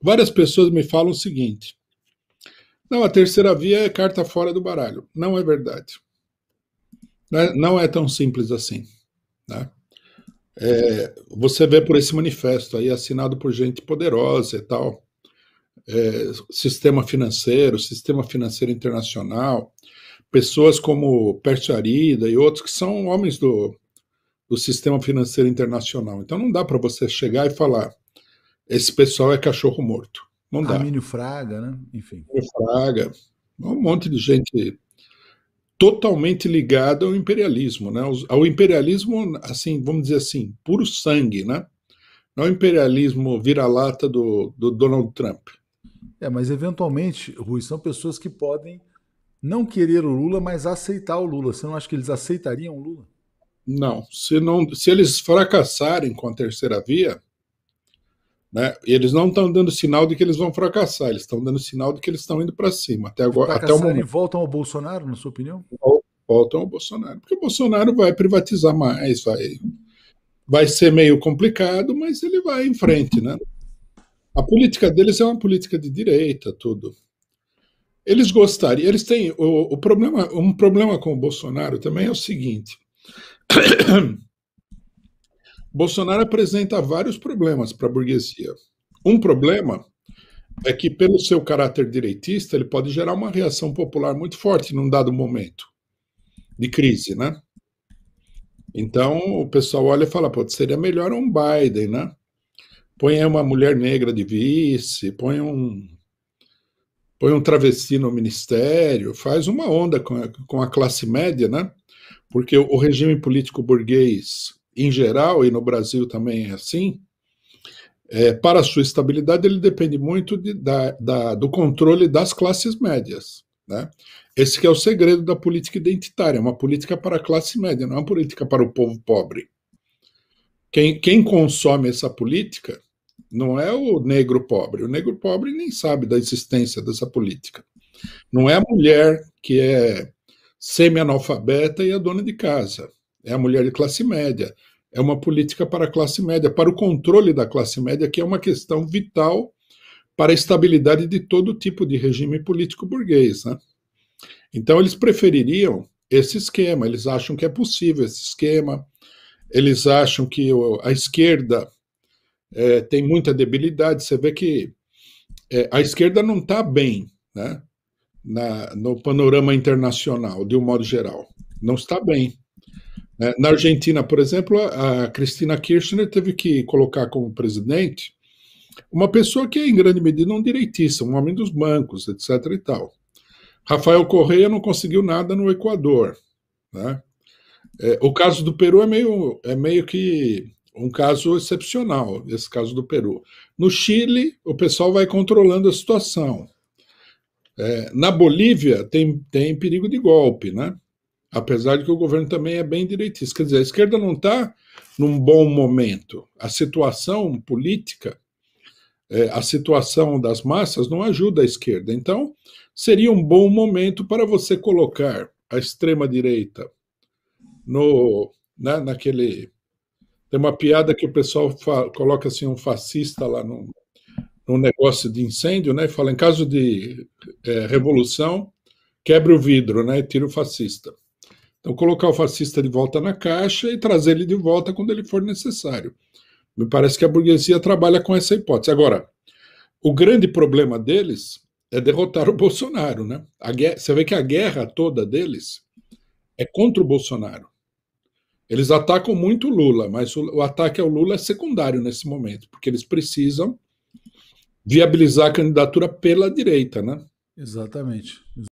Várias pessoas me falam o seguinte: não, a terceira via é carta fora do baralho. Não é verdade. É, não é tão simples assim. Né? É, você vê por esse manifesto aí, assinado por gente poderosa e tal, é, sistema financeiro, sistema financeiro internacional, pessoas como Percy Arida e outros que são homens do, do sistema financeiro internacional. Então não dá para você chegar e falar esse pessoal é cachorro morto. Não dá. Armínio Fraga, né? Enfim. Armínio Fraga. Um monte de gente totalmente ligada ao imperialismo, né? Ao imperialismo, assim, vamos dizer assim, puro sangue, né? Não ao é imperialismo vira-lata do, do Donald Trump. É, mas eventualmente, Rui, são pessoas que podem não querer o Lula, mas aceitar o Lula. Você não acha que eles aceitariam o Lula? Não. Se, não, se eles fracassarem com a terceira via, né? Eles não estão dando sinal de que eles vão fracassar, eles estão dando sinal de que eles estão indo para cima. Até agora, até o momento. E voltam ao Bolsonaro, na sua opinião? Voltam ao Bolsonaro, porque o Bolsonaro vai privatizar mais, vai, vai ser meio complicado, mas ele vai em frente, né? A política deles é uma política de direita, tudo. Eles gostariam, eles têm o, o problema, um problema com o Bolsonaro também é o seguinte. Bolsonaro apresenta vários problemas para a burguesia. Um problema é que, pelo seu caráter direitista, ele pode gerar uma reação popular muito forte num dado momento de crise, né? Então o pessoal olha e fala: pode seria melhor um Biden, né? Põe uma mulher negra de vice, põe um, põe um travesti no ministério, faz uma onda com a, com a classe média, né? Porque o regime político burguês em geral, e no Brasil também é assim, é, para sua estabilidade, ele depende muito de, da, da, do controle das classes médias. Né? Esse é o segredo da política identitária, uma política para a classe média, não é uma política para o povo pobre. Quem, quem consome essa política não é o negro pobre. O negro pobre nem sabe da existência dessa política. Não é a mulher que é semi-analfabeta e a é dona de casa é a mulher de classe média. É uma política para a classe média, para o controle da classe média, que é uma questão vital para a estabilidade de todo tipo de regime político burguês. Né? Então, eles prefeririam esse esquema, eles acham que é possível esse esquema, eles acham que a esquerda é, tem muita debilidade. Você vê que é, a esquerda não está bem né? Na, no panorama internacional, de um modo geral. Não está bem. É, na Argentina, por exemplo, a Cristina Kirchner teve que colocar como presidente uma pessoa que é em grande medida um direitista, um homem dos bancos, etc. e tal. Rafael Correia não conseguiu nada no Equador. Né? É, o caso do Peru é meio, é meio que um caso excepcional, esse caso do Peru. No Chile, o pessoal vai controlando a situação. É, na Bolívia, tem, tem perigo de golpe, né? apesar de que o governo também é bem direitista. Quer dizer, a esquerda não está num bom momento. A situação política, é, a situação das massas não ajuda a esquerda. Então, seria um bom momento para você colocar a extrema-direita no né, naquele. Tem uma piada que o pessoal coloca assim um fascista lá no, no negócio de incêndio, né? E fala em caso de é, revolução, quebra o vidro, né? Tira o fascista. Então, colocar o fascista de volta na caixa e trazer ele de volta quando ele for necessário. Me parece que a burguesia trabalha com essa hipótese. Agora, o grande problema deles é derrotar o Bolsonaro, né? Guerra, você vê que a guerra toda deles é contra o Bolsonaro. Eles atacam muito o Lula, mas o, o ataque ao Lula é secundário nesse momento, porque eles precisam viabilizar a candidatura pela direita, né? Exatamente.